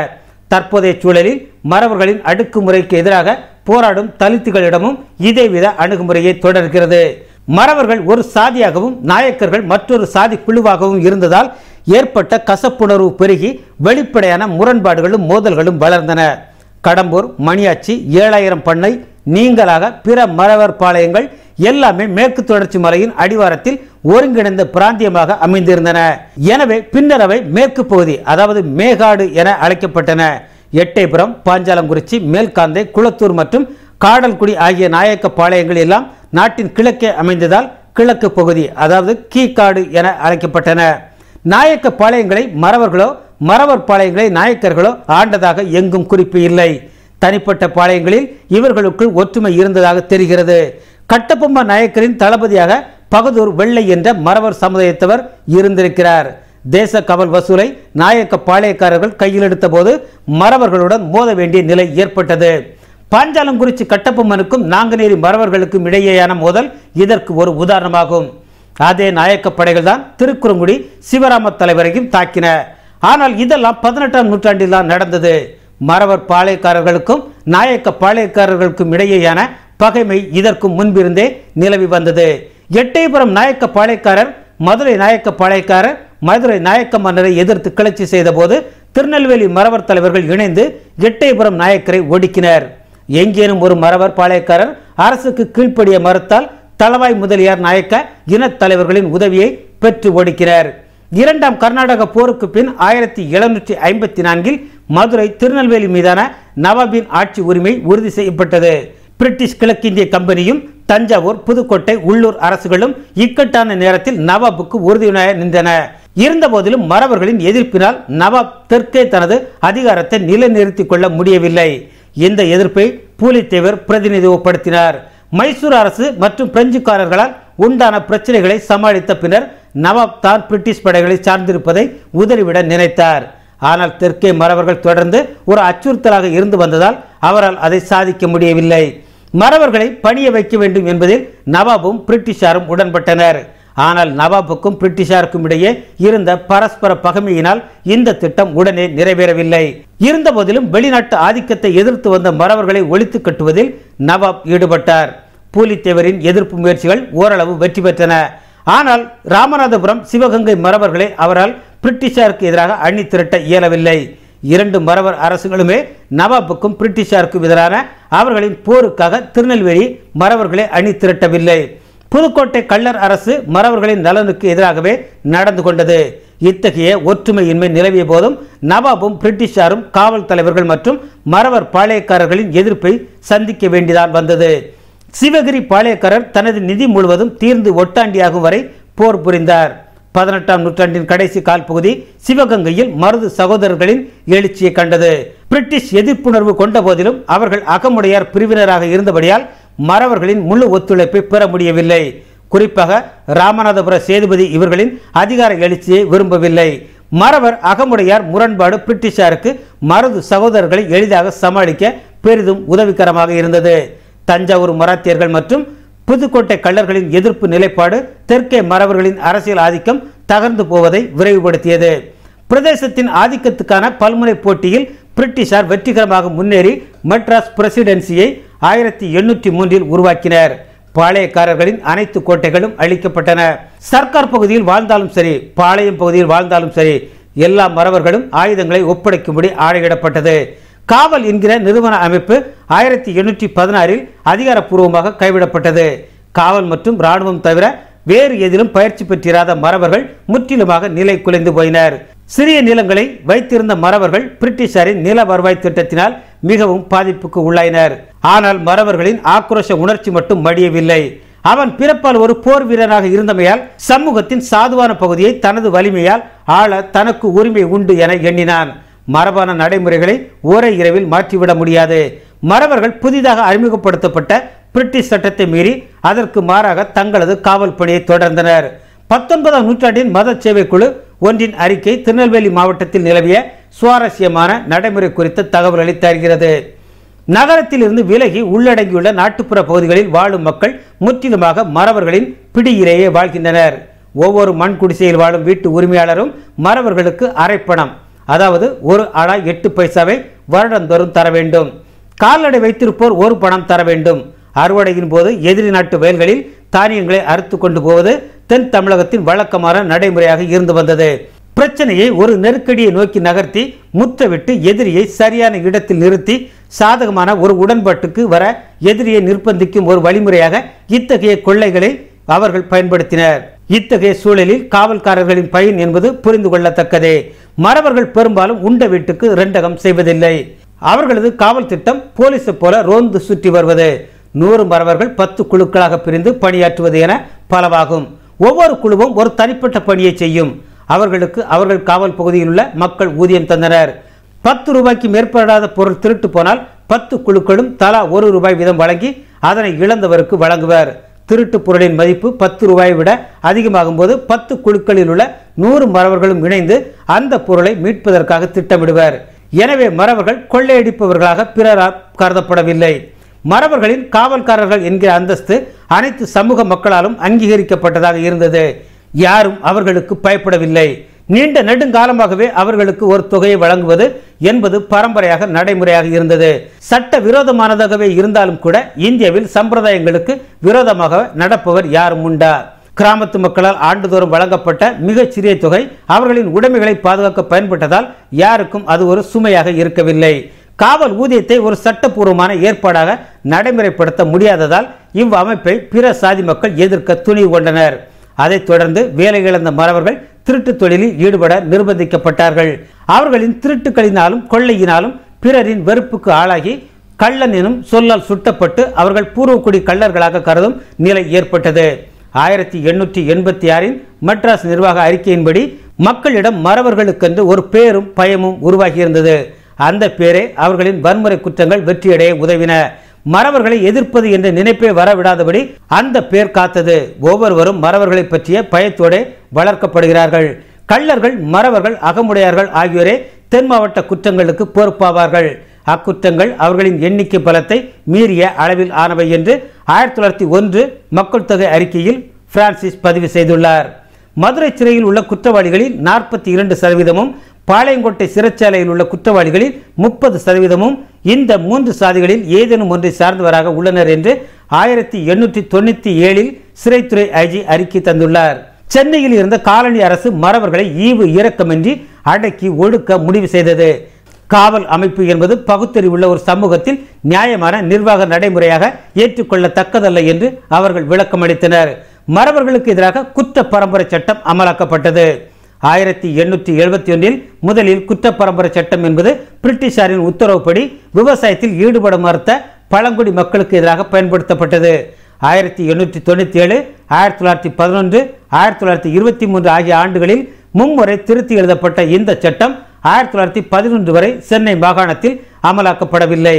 தற்போதைய சூழலில் மறவர்களின் அடுக்குமுறைக்கு எதிராக போராடும் தலித்துகளிடமும் இதேவித அணுகுமுறையை தொடர்கிறது மறவர்கள் ஒரு சாதியாகவும் நாயக்கர்கள் மற்றொரு சாதி குழுவாகவும் இருந்ததால் ஏற்பட்ட கசப்புணர்வு பெருகி வெளிப்படையான முரண்பாடுகளும் மோதல்களும் வளர்ந்தன கடம்பூர் மணியாச்சி ஏழாயிரம் பண்ணை நீங்களாக பிற மறவர் பாளையங்கள் எல்லாமே மேற்கு தொடர்ச்சி மலையின் அடிவாரத்தில் ஒருங்கிணைந்த பிராந்தியமாக அமைந்திருந்தன எனவே பின்னர் அவை மேற்கு பகுதி அதாவது மேகாடு என அழைக்கப்பட்டன எட்டைபுரம் பாஞ்சாலங்குறிச்சி மேல்காந்தை குளத்தூர் மற்றும் காடல்குடி ஆகிய நாயக்க பாளையங்கள் எல்லாம் நாட்டின் கிழக்கே அமைந்ததால் கிழக்கு பகுதி அதாவது கீக்காடு என அழைக்கப்பட்டன நாயக்க பாளையங்களை மறவர்களோ மறவர் பாளையங்களை நாயக்கர்களோ ஆண்டதாக எங்கும் குறிப்பு இல்லை தனிப்பட்ட பாளையங்களில் இவர்களுக்குள் ஒற்றுமை இருந்ததாக தெரிகிறது கட்டபொம்ம நாயக்கரின் தளபதியாக பகதூர் வெள்ளை என்ற மறவர் சமுதாயத்தவர் இருந்திருக்கிறார் தேச கவல் வசூலை நாயக்க பாளையக்காரர்கள் கையில் எடுத்தபோது மறவர்களுடன் மோத வேண்டிய நிலை ஏற்பட்டது பாஞ்சாலங்குறிச்சி கட்டப்பம்மனுக்கும் நாங்குநேரி மறவர்களுக்கும் இடையேயான மோதல் இதற்கு ஒரு உதாரணமாகும் அதே நாயக்கப்படைகள் தான் திருக்குறங்குடி சிவராம தலைவரையும் தாக்கின ஆனால் இதெல்லாம் பதினெட்டாம் நூற்றாண்டில் தான் நடந்தது மறவர் பாளையக்காரர்களுக்கும் நாயக்க பாளையக்காரர்களுக்கும் இடையேயான பகைமை இதற்கு முன்பிருந்தே நிலவி வந்தது எட்டயபுரம் நாயக்க பாளையக்காரர் மதுரை நாயக்க பாளையக்காரர் மதுரை நாயக்க மன்னரை எதிர்த்து கிளர்ச்சி செய்தபோது திருநெல்வேலி மறவர் தலைவர்கள் இணைந்து எட்டயபுரம் நாயக்கரை ஒடுக்கினர் எங்கேனும் ஒரு மறவர் பாளையக்காரர் அரசுக்கு கீழ்ப்படிய மறுத்தால் தளவாய் முதலியார் நாயக்க இனத்தலைவர்களின் உதவியை பெற்று ஒடுக்கிறார் இரண்டாம் கர்நாடக போருக்கு பின் ஆயிரத்தி எழுநூற்றி ஐம்பத்தி நான்கில் மதுரை திருநெல்வேலி மீதான நவாபின் ஆட்சி உரிமை உறுதி செய்யப்பட்டது பிரிட்டிஷ் கிழக்கிந்திய கம்பெனியும் தஞ்சாவூர் புதுக்கோட்டை உள்ளூர் அரசுகளும் இக்கட்டான நேரத்தில் நவாபுக்கு உறுதுணையாக நின்றன இருந்த போதிலும் மறவர்களின் எதிர்ப்பினால் நவாப் தெற்கே தனது அதிகாரத்தை நிலைநிறுத்திக் கொள்ள முடியவில்லை இந்த எதிர்ப்பை பூலித்தேவர் பிரதிநிதித்துவப்படுத்தினார் மைசூர் அரசு மற்றும் பிரெஞ்சுக்காரர்களால் உண்டான பிரச்சனைகளை சமாளித்த பின்னர் நவாப் தான் பிரிட்டிஷ் படைகளை சார்ந்திருப்பதை உதறிவிட நினைத்தார் ஆனால் தெற்கே மறவர்கள் தொடர்ந்து ஒரு அச்சுறுத்தலாக இருந்து வந்ததால் அவரால் அதை சாதிக்க முடியவில்லை மறவர்களை பணிய வைக்க வேண்டும் என்பதில் நவாபும் பிரிட்டிஷாரும் உடன்பட்டனர் ஆனால் நவாபுக்கும் பிரிட்டிஷாருக்கும் இடையே இருந்த பரஸ்பர பகமையினால் இந்த திட்டம் உடனே நிறைவேறவில்லை இருந்த போதிலும் வெளிநாட்டு ஆதிக்கத்தை எதிர்த்து வந்த மறவர்களை ஒழித்து கட்டுவதில் நவாப் ஈடுபட்டார் பூலித்தேவரின் எதிர்ப்பு முயற்சிகள் ஓரளவு வெற்றி பெற்றன ஆனால் ராமநாதபுரம் சிவகங்கை மரபர்களை அவரால் பிரிட்டிஷாருக்கு எதிராக அணி திரட்ட இயலவில்லை இரண்டு மறவர் அரசுகளுமே நவாபுக்கும் பிரிட்டிஷாருக்கும் எதிரான அவர்களின் போருக்காக திருநெல்வேலி மறவர்களை அணி திரட்டவில்லை புதுக்கோட்டை கள்ளர் அரசு மறவர்களின் நலனுக்கு எதிராகவே நடந்து கொண்டது இத்தகைய ஒற்றுமையின்மை நிலவிய போதும் நவாபும் பிரிட்டிஷாரும் காவல் தலைவர்கள் மற்றும் மறவர் பாளையக்காரர்களின் எதிர்ப்பை சந்திக்க வேண்டிதான் வந்தது சிவகிரி பாளையக்காரர் தனது நிதி முழுவதும் தீர்ந்து ஒட்டாண்டியாகும் வரை போர் புரிந்தார் பதினெட்டாம் நூற்றாண்டின் கடைசி கால்பகுதி சிவகங்கையில் மருது சகோதரர்களின் எழுச்சியை கண்டது பிரிட்டிஷ் எதிர்ப்புணர்வு கொண்ட போதிலும் அவர்கள் அகமுடையார் பிரிவினராக இருந்தபடியால் மறவர்களின் முழு ஒத்துழைப்பை பெற முடியவில்லை குறிப்பாக ராமநாதபுர சேதுபதி இவர்களின் அதிகார எழுச்சியை விரும்பவில்லை மறவர் அகமுடையார் முரண்பாடு பிரிட்டிஷாருக்கு மருது சகோதரர்களை எளிதாக சமாளிக்க பெரிதும் உதவிகரமாக இருந்தது தஞ்சாவூர் மராத்தியர்கள் மற்றும் புதுக்கோட்டை கள்ளர்களின் எதிர்ப்பு நிலைப்பாடு தெற்கே மறவர்களின் அரசியல் ஆதிக்கம் தகர்ந்து போவதை விரைவுபடுத்தியது பிரதேசத்தின் ஆதிக்கத்துக்கான பல்முனை போட்டியில் பிரிட்டிஷார் வெற்றிகரமாக முன்னேறி மெட்ராஸ் பிரசிடென்சியை ஆயிரத்தி எண்ணூற்றி மூன்றில் உருவாக்கினர் பாளையக்காரர்களின் அனைத்து கோட்டைகளும் அழிக்கப்பட்டன சர்க்கார் பகுதியில் வாழ்ந்தாலும் சரி பாளையம் பகுதியில் வாழ்ந்தாலும் சரி எல்லா மறவர்களும் ஆயுதங்களை ஒப்படைக்கும்படி ஆணையிடப்பட்டது காவல் என்கிற நிறுவன அமைப்பு ஆயிரத்தி எண்ணூற்றி பதினாறில் அதிகாரப்பூர்வமாக கைவிடப்பட்டது காவல் மற்றும் இராணுவம் தவிர வேறு எதிலும் பயிற்சி பெற்றிராத மறவர்கள் முற்றிலுமாக நிலை குலைந்து போயினர் சிறிய நிலங்களை வைத்திருந்த மறவர்கள் பிரிட்டிஷாரின் நில வருவாய் திட்டத்தினால் மிகவும் பாதிப்புக்கு உள்ளாயினர் ஆனால் மறவர்களின் ஆக்ரோஷ உணர்ச்சி மட்டும் மடியவில்லை அவன் பிறப்பால் ஒரு போர் வீரனாக இருந்தமையால் சமூகத்தின் சாதுவான பகுதியை தனது வலிமையால் ஆள தனக்கு உரிமை உண்டு என எண்ணினான் மரபான நடைமுறைகளை ஒரே இரவில் மாற்றிவிட முடியாது மரபர்கள் புதிதாக அறிமுகப்படுத்தப்பட்ட பிரிட்டிஷ் சட்டத்தை மீறி அதற்கு மாறாக தங்களது காவல் பணியை தொடர்ந்தனர் பத்தொன்பதாம் நூற்றாண்டின் மத சேவை குழு ஒன்றின் அறிக்கை திருநெல்வேலி மாவட்டத்தில் நிலவிய சுவாரஸ்யமான நடைமுறை குறித்த தகவல்களை தருகிறது நகரத்திலிருந்து விலகி உள்ளடங்கியுள்ள நாட்டுப்புற பகுதிகளில் வாழும் மக்கள் முற்றிலுமாக மறவர்களின் பிடியிலேயே வாழ்கின்றனர் ஒவ்வொரு மண் குடிசையில் வாழும் வீட்டு உரிமையாளரும் மறவர்களுக்கு அரைப்பணம் அதாவது ஒரு அடா எட்டு பைசாவை வருடந்தோறும் தர வேண்டும் கால்நடை வைத்திருப்போர் ஒரு பணம் தர வேண்டும் அறுவடையின் போது எதிரி நாட்டு வயல்களில் தானியங்களை அறுத்து கொண்டு போவது தென் தமிழகத்தின் வழக்கமான நடைமுறையாக இருந்து வந்தது பிரச்சனையை ஒரு நெருக்கடியை நோக்கி நகர்த்தி முத்தவிட்டு எதிரியை சரியான இடத்தில் நிறுத்தி சாதகமான ஒரு உடன்பாட்டுக்கு வர எதிரியை நிர்பந்திக்கும் ஒரு வழிமுறையாக இத்தகைய கொள்ளைகளை அவர்கள் பயன்படுத்தினர் இத்தகைய சூழலில் காவல்காரர்களின் பயன் என்பது புரிந்து கொள்ளத்தக்கதே மறவர்கள் பெரும்பாலும் உண்ட வீட்டுக்கு ரெண்டகம் செய்வதில்லை அவர்களது காவல் திட்டம் போலீஸை போல ரோந்து சுற்றி வருவது நூறு மறவர்கள் பத்து குழுக்களாக பிரிந்து பணியாற்றுவது என பலவாகும் ஒவ்வொரு குழுவும் ஒரு தனிப்பட்ட பணியை செய்யும் அவர்களுக்கு அவர்கள் காவல் பகுதியில் உள்ள மக்கள் ஊதியம் தந்தனர் பத்து ரூபாய்க்கு மேற்படாத பொருள் திருட்டு போனால் பத்து குழுக்களும் தலா ஒரு ரூபாய் வீதம் வழங்கி அதனை இழந்தவருக்கு வழங்குவர் திருட்டு பொருளின் மதிப்பு பத்து ரூபாயை விட அதிகமாகும் போது பத்து குழுக்களில் உள்ள நூறு மறவர்களும் இணைந்து அந்த பொருளை மீட்பதற்காக திட்டமிடுவர் எனவே மறவர்கள் கொள்ளையடிப்பவர்களாக பிறரால் கருதப்படவில்லை மறவர்களின் காவல்காரர்கள் என்கிற அந்தஸ்து அனைத்து சமூக மக்களாலும் அங்கீகரிக்கப்பட்டதாக இருந்தது யாரும் அவர்களுக்கு பயப்படவில்லை நீண்ட நெடுங்காலமாகவே அவர்களுக்கு ஒரு தொகையை வழங்குவது என்பது பரம்பரையாக நடைமுறையாக இருந்தது சட்ட விரோதமானதாகவே இருந்தாலும் கூட இந்தியாவில் சம்பிரதாயங்களுக்கு விரோதமாக நடப்பவர் யாரும் உண்டா கிராமத்து மக்களால் ஆண்டுதோறும் வழங்கப்பட்ட மிகச்சிறிய தொகை அவர்களின் உடைமைகளை பாதுகாக்க பயன்பட்டதால் யாருக்கும் அது ஒரு சுமையாக இருக்கவில்லை காவல் ஊதியத்தை ஒரு சட்டப்பூர்வமான ஏற்பாடாக நடைமுறைப்படுத்த முடியாததால் இவ்வமைப்பை பிற சாதி மக்கள் எதிர்க்க துணிவு கொண்டனர் அதைத் தொடர்ந்து வேலை இழந்த மறவர்கள் திருட்டு தொழிலில் ஈடுபட நிர்பந்திக்கப்பட்டார்கள் அவர்களின் திருட்டுக்களினாலும் கொள்ளையினாலும் பிறரின் வெறுப்புக்கு ஆளாகி கள்ளன் எனும் சொல்லால் சுட்டப்பட்டு அவர்கள் பூர்வக்குடி கள்ளர்களாக கருதும் நிலை ஏற்பட்டது ஆயிரத்தி எண்ணூற்றி எண்பத்தி ஆறின் மட்ராஸ் நிர்வாக அறிக்கையின்படி மக்களிடம் மறவர்களுக்கென்று ஒரு பேரும் பயமும் உருவாகியிருந்தது அந்த பேரே அவர்களின் வன்முறை குற்றங்கள் வெற்றியடைய உதவின மறவர்களை எதிர்ப்பது என்ற நினைப்பே வரவிடாதபடி அந்த பேர் காத்தது ஒவ்வொருவரும் மறவர்களை பற்றிய பயத்தோடு வளர்க்கப்படுகிறார்கள் கள்ளர்கள் மறவர்கள் அகமுடையார்கள் ஆகியோரே தென் மாவட்ட குற்றங்களுக்கு பொறுப்பாவார்கள் அக்குற்றங்கள் அவர்களின் எண்ணிக்கை பலத்தை மீறிய அளவில் ஆனவை என்று ஆயிரத்தி தொள்ளாயிரத்தி ஒன்று மக்கள் தொகை அறிக்கையில் பிரான்சிஸ் பதிவு செய்துள்ளார் மதுரை சிறையில் உள்ள குற்றவாளிகளில் நாற்பத்தி இரண்டு சதவீதமும் பாளையங்கோட்டை சிறைச்சாலையில் உள்ள குற்றவாளிகளில் முப்பது சதவீதமும் இந்த மூன்று சாதிகளில் ஏதேனும் ஒன்றை சார்ந்தவராக உள்ளனர் என்று ஆயிரத்தி எண்ணூற்றி தொண்ணூற்றி ஏழில் சிறைத்துறை ஐஜி அறிக்கை தந்துள்ளார் சென்னையில் இருந்த காலனி அரசு மறவர்களை ஈவு இறக்கமின்றி அடக்கி ஒடுக்க முடிவு செய்தது காவல் அமைப்பு என்பது பகுத்தறிவுள்ள ஒரு சமூகத்தில் நியாயமான நிர்வாக நடைமுறையாக ஏற்றுக்கொள்ளத்தக்கதல்ல என்று அவர்கள் விளக்கமளித்தனர் மறவர்களுக்கு எதிராக குற்ற பரம்பரை சட்டம் அமலாக்கப்பட்டது ஆயிரத்தி எண்ணூற்றி எழுபத்தி ஒன்றில் முதலில் குற்றப்பரம்பரை சட்டம் என்பது பிரிட்டிஷாரின் உத்தரவுப்படி விவசாயத்தில் ஈடுபட மறுத்த பழங்குடி மக்களுக்கு எதிராக பயன்படுத்தப்பட்டது ஆயிரத்தி எண்ணூற்றி தொண்ணூற்றி ஏழு ஆயிரத்தி தொள்ளாயிரத்தி பதினொன்று ஆயிரத்தி தொள்ளாயிரத்தி இருபத்தி மூன்று ஆகிய ஆண்டுகளில் மும்முறை திருத்தி எழுதப்பட்ட இந்த சட்டம் ஆயிரத்தி தொள்ளாயிரத்தி பதினொன்று வரை சென்னை மாகாணத்தில் அமலாக்கப்படவில்லை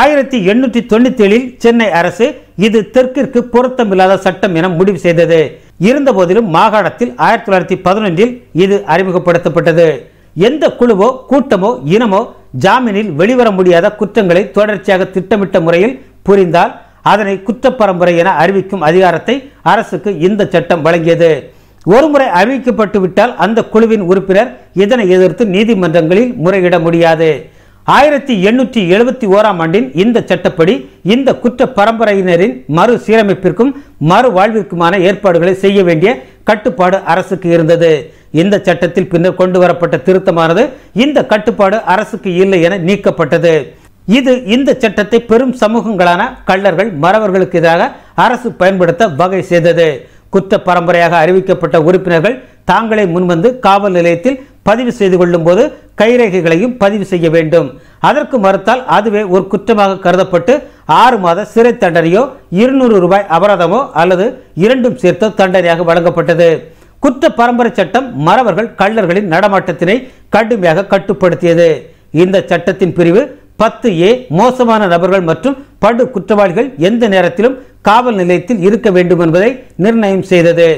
ஆயிரத்தி எண்ணூற்றி தொண்ணூற்றி ஏழில் சென்னை அரசு இது தெற்கிற்கு பொருத்தமில்லாத சட்டம் என முடிவு செய்தது இருந்தபோதிலும் மாகாணத்தில் ஆயிரத்தி தொள்ளாயிரத்தி பதினொன்றில் இது அறிமுகப்படுத்தப்பட்டது எந்த குழுவோ கூட்டமோ இனமோ ஜாமீனில் வெளிவர முடியாத குற்றங்களை தொடர்ச்சியாக திட்டமிட்ட முறையில் புரிந்தால் அதனை குற்றப்பரம்பரை என அறிவிக்கும் அதிகாரத்தை அரசுக்கு இந்த சட்டம் வழங்கியது ஒருமுறை அறிவிக்கப்பட்டுவிட்டால் அந்த குழுவின் உறுப்பினர் இதனை எதிர்த்து நீதிமன்றங்களில் முறையிட முடியாது ஆயிரத்தி எண்ணூற்றி எழுபத்தி ஓராம் ஆண்டின் இந்த சட்டப்படி இந்த குற்ற பரம்பரையினரின் மறு சீரமைப்பிற்கும் மறு வாழ்விற்குமான ஏற்பாடுகளை செய்ய வேண்டிய கட்டுப்பாடு அரசுக்கு இருந்தது இந்த சட்டத்தில் பின்னர் கொண்டு வரப்பட்ட திருத்தமானது இந்த கட்டுப்பாடு அரசுக்கு இல்லை என நீக்கப்பட்டது இது இந்த சட்டத்தை பெரும் சமூகங்களான கள்ளர்கள் மறவர்களுக்கு எதிராக அரசு பயன்படுத்த வகை செய்தது குற்ற பரம்பரையாக அறிவிக்கப்பட்ட உறுப்பினர்கள் தாங்களே முன்வந்து காவல் நிலையத்தில் பதிவு செய்து கொள்ளும்போது கைரேகைகளையும் பதிவு செய்ய வேண்டும் அதற்கு மறுத்தால் அதுவே ஒரு குற்றமாக கருதப்பட்டு ஆறு மாத சிறை தண்டனையோ இருநூறு ரூபாய் அபராதமோ அல்லது இரண்டும் சேர்த்தோ தண்டனையாக வழங்கப்பட்டது குற்ற பரம்பரை சட்டம் மறவர்கள் கள்ளர்களின் நடமாட்டத்தினை கடுமையாக கட்டுப்படுத்தியது இந்த சட்டத்தின் பிரிவு பத்து ஏ மோசமான நபர்கள் மற்றும் படு குற்றவாளிகள் எந்த நேரத்திலும் காவல் நிலையத்தில் இருக்க வேண்டும் என்பதை நிர்ணயம் செய்தது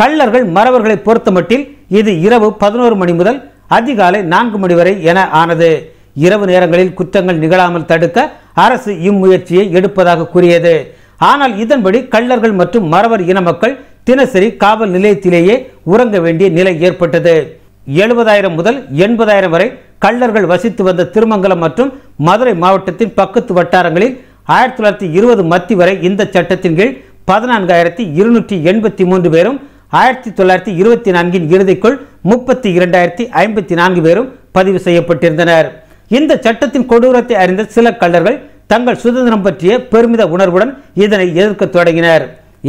கள்ளர்கள் மறவர்களை பொறுத்தமட்டில் இது இரவு பதினோரு மணி முதல் அதிகாலை நான்கு மணி வரை என ஆனது இரவு நேரங்களில் குற்றங்கள் நிகழாமல் தடுக்க அரசு இம்முயற்சியை எடுப்பதாக கூறியது ஆனால் இதன்படி கள்ளர்கள் மற்றும் மறவர் இன மக்கள் தினசரி காவல் நிலையத்திலேயே உறங்க வேண்டிய நிலை ஏற்பட்டது எழுபதாயிரம் முதல் எண்பதாயிரம் வரை கள்ளர்கள் வசித்து வந்த திருமங்கலம் மற்றும் மதுரை மாவட்டத்தின் பக்கத்து வட்டாரங்களில் ஆயிரத்தி தொள்ளாயிரத்தி இருபது மத்தி வரை இந்த சட்டத்தின் கீழ் பதினான்காயிரத்தி இருநூற்றி எண்பத்தி மூன்று பேரும் ஆயிரத்தி தொள்ளாயிரத்தி இருபத்தி நான்கின் இறுதிக்குள் முப்பத்தி இரண்டாயிரத்தி ஐம்பத்தி நான்கு பேரும் பதிவு செய்யப்பட்டிருந்தனர் இந்த சட்டத்தின் கொடூரத்தை அறிந்த சில கள்ளர்கள் தங்கள் சுதந்திரம் பற்றிய பெருமித உணர்வுடன் இதனை எதிர்க்க தொடங்கினர்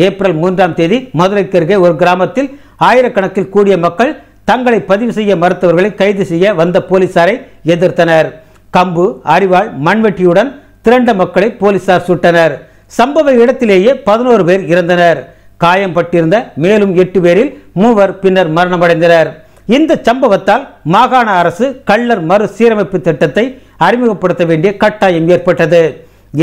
ஏப்ரல் மூன்றாம் தேதி மதுரைக்கு அருகே ஒரு கிராமத்தில் ஆயிரக்கணக்கில் கூடிய மக்கள் தங்களை பதிவு செய்ய மறுத்தவர்களை கைது செய்ய வந்த போலீசாரை எதிர்த்தனர் கம்பு அரிவாள் மண்வெட்டியுடன் திரண்ட மக்களை போலீசார் சுட்டனர் சம்பவ இடத்திலேயே பதினோரு பேர் இறந்தனர் காயம் பட்டிருந்த மேலும் எட்டு பேரில் மூவர் பின்னர் மரணமடைந்தனர் இந்த சம்பவத்தால் மாகாண அரசு கள்ளர் மறு சீரமைப்பு திட்டத்தை அறிமுகப்படுத்த வேண்டிய கட்டாயம் ஏற்பட்டது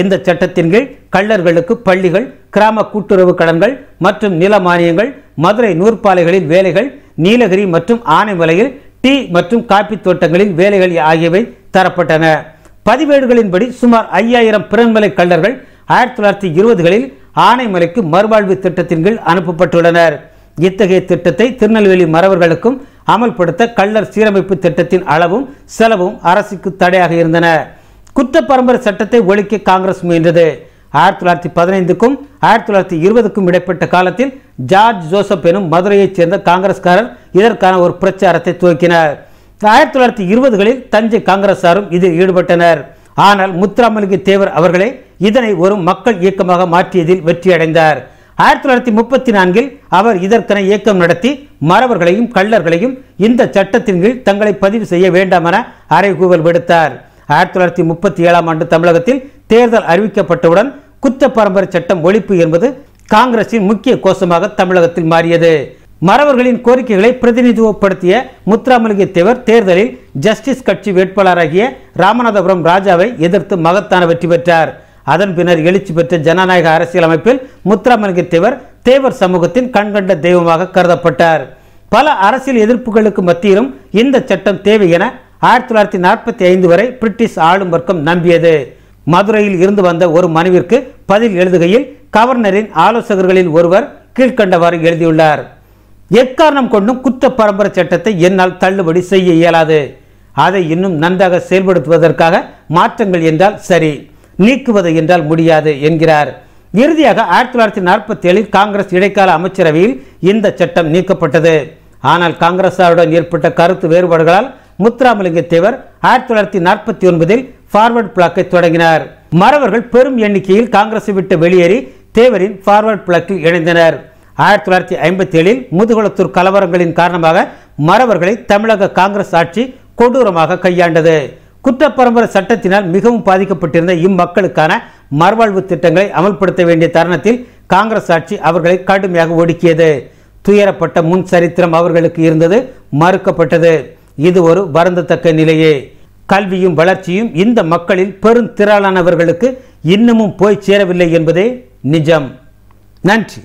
இந்த சட்டத்தின் கீழ் கள்ளர்களுக்கு பள்ளிகள் கிராம கூட்டுறவு கடன்கள் மற்றும் நில மானியங்கள் மதுரை நூற்பாலைகளில் வேலைகள் நீலகிரி மற்றும் ஆனைமலையில் டீ மற்றும் காப்பி தோட்டங்களில் வேலைகள் ஆகியவை தரப்பட்டன பதிவேடுகளின்படி சுமார் ஐயாயிரம் பிறன்மலை கள்ளர்கள் ஆயிரத்தி தொள்ளாயிரத்தி இருபதுகளில் ஆனைமலைக்கு மறுவாழ்வு திட்டத்தின் கீழ் அனுப்பப்பட்டுள்ளனர் இத்தகைய திட்டத்தை திருநெல்வேலி மறவர்களுக்கும் அமல்படுத்த கள்ளர் சீரமைப்பு திட்டத்தின் அளவும் செலவும் அரசுக்கு தடையாக இருந்தன குற்ற பரம்பரை சட்டத்தை ஒழிக்க காங்கிரஸ் முயன்றது ஆயிரத்தி தொள்ளாயிரத்தி பதினைந்துக்கும் ஆயிரத்தி தொள்ளாயிரத்தி இருபதுக்கும் இடைப்பட்ட காலத்தில் ஜார்ஜ் ஜோசப் எனும் மதுரையைச் சேர்ந்த காங்கிரஸ்காரர் இதற்கான ஒரு பிரச்சாரத்தை துவக்கினார் ஆயிரத்தி தொள்ளாயிரத்தி இருபதுகளில் தஞ்சை காங்கிரஸாரும் இதில் ஈடுபட்டனர் ஆனால் முத்துராமலிங்க தேவர் அவர்களை இதனை ஒரு மக்கள் இயக்கமாக மாற்றியதில் வெற்றியடைந்தார் ஆயிரத்தி தொள்ளாயிரத்தி முப்பத்தி நான்கில் அவர் இதற்கென இயக்கம் நடத்தி மறவர்களையும் கள்ளர்களையும் இந்த சட்டத்தின் கீழ் தங்களை பதிவு செய்ய வேண்டாம் என அறைகூவல் விடுத்தார் ஆயிரத்தி தொள்ளாயிரத்தி முப்பத்தி ஏழாம் ஆண்டு தமிழகத்தில் தேர்தல் அறிவிக்கப்பட்டவுடன் குற்ற பரம்பரை சட்டம் ஒழிப்பு என்பது காங்கிரசின் முக்கிய கோஷமாக தமிழகத்தில் மாறியது மறவர்களின் கோரிக்கைகளை பிரதிநிதித்துவப்படுத்திய முத்துராமலிங்க தேவர் தேர்தலில் ஜஸ்டிஸ் கட்சி வேட்பாளராகிய ராமநாதபுரம் ராஜாவை எதிர்த்து மகத்தான வெற்றி பெற்றார் அதன் பின்னர் எழுச்சி பெற்ற ஜனநாயக அரசியலமைப்பில் முத்துராமலிங்க தேவர் தேவர் சமூகத்தின் கண்கண்ட தெய்வமாக கருதப்பட்டார் பல அரசியல் எதிர்ப்புகளுக்கு மத்தியிலும் இந்த சட்டம் தேவை என ஆயிரத்தி தொள்ளாயிரத்தி நாற்பத்தி ஐந்து வரை பிரிட்டிஷ் ஆளும் வர்க்கம் நம்பியது மதுரையில் இருந்து வந்த ஒரு மனுவிற்கு பதில் எழுதுகையில் கவர்னரின் ஆலோசகர்களில் ஒருவர் கீழ்கண்டவாறு எழுதியுள்ளார் எக்காரணம் கொண்டும் குத்த பரம்பரை சட்டத்தை என்னால் தள்ளுபடி செய்ய இயலாது அதை இன்னும் நன்றாக செயல்படுத்துவதற்காக மாற்றங்கள் என்றால் சரி நீக்குவது என்றால் முடியாது என்கிறார் இறுதியாக ஆயிரத்தி தொள்ளாயிரத்தி நாற்பத்தி ஏழில் காங்கிரஸ் இடைக்கால அமைச்சரவையில் இந்த சட்டம் நீக்கப்பட்டது ஆனால் காங்கிரசாருடன் ஏற்பட்ட கருத்து வேறுபாடுகளால் முத்துராமலிங்க தேவர் ஆயிரத்தி தொள்ளாயிரத்தி நாற்பத்தி ஒன்பதில் ஃபார்வர்ட் பிளாக்கை தொடங்கினார் மறவர்கள் பெரும் எண்ணிக்கையில் காங்கிரஸை விட்டு வெளியேறி தேவரின் ஃபார்வர்ட் பிளாக்கில் இணைந்தனர் ஆயிரத்தி தொள்ளாயிரத்தி ஐம்பத்தி ஏழில் முதுகுளத்தூர் கலவரங்களின் காரணமாக மறவர்களை தமிழக காங்கிரஸ் ஆட்சி கொடூரமாக கையாண்டது குற்றப்பரம்பரை சட்டத்தினால் மிகவும் பாதிக்கப்பட்டிருந்த இம்மக்களுக்கான மறுவாழ்வு திட்டங்களை அமல்படுத்த வேண்டிய தருணத்தில் காங்கிரஸ் ஆட்சி அவர்களை கடுமையாக ஒடுக்கியது துயரப்பட்ட முன் சரித்திரம் அவர்களுக்கு இருந்தது மறுக்கப்பட்டது இது ஒரு வருந்தத்தக்க நிலையே கல்வியும் வளர்ச்சியும் இந்த மக்களில் திரளானவர்களுக்கு இன்னமும் போய் சேரவில்லை என்பதே நிஜம் நன்றி